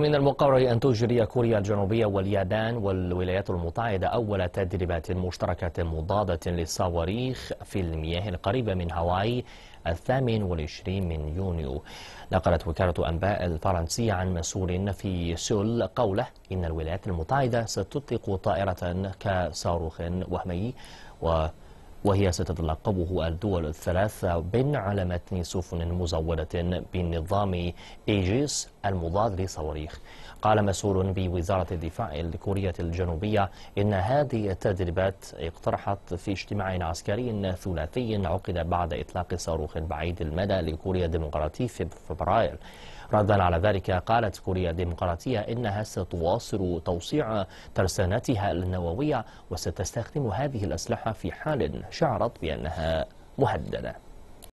من المقرر أن تجري كوريا الجنوبية واليابان والولايات المتحدة أول تدريبات مشتركة مضادة للصواريخ في المياه القريبة من هاواي الثامن والعشرين من يونيو نقلت وكالة أنباء الفرنسية عن مسؤول في سول قوله إن الولايات المتحدة ستطلق طائرة كصاروخ وهمي و وهي ستتلقبه الدول الثلاث بن على متن سفن مزودة بنظام إيجيس المضاد لصواريخ قال مسؤول بوزارة الدفاع الكورية الجنوبية إن هذه التدريبات اقترحت في اجتماع عسكري ثلاثي عقد بعد إطلاق صاروخ بعيد المدى لكوريا الديمقراطية في فبراير ردا على ذلك قالت كوريا الديمقراطية إنها ستواصل توسيع ترسانتها النووية وستستخدم هذه الأسلحة في حال شعرت بأنها مهددة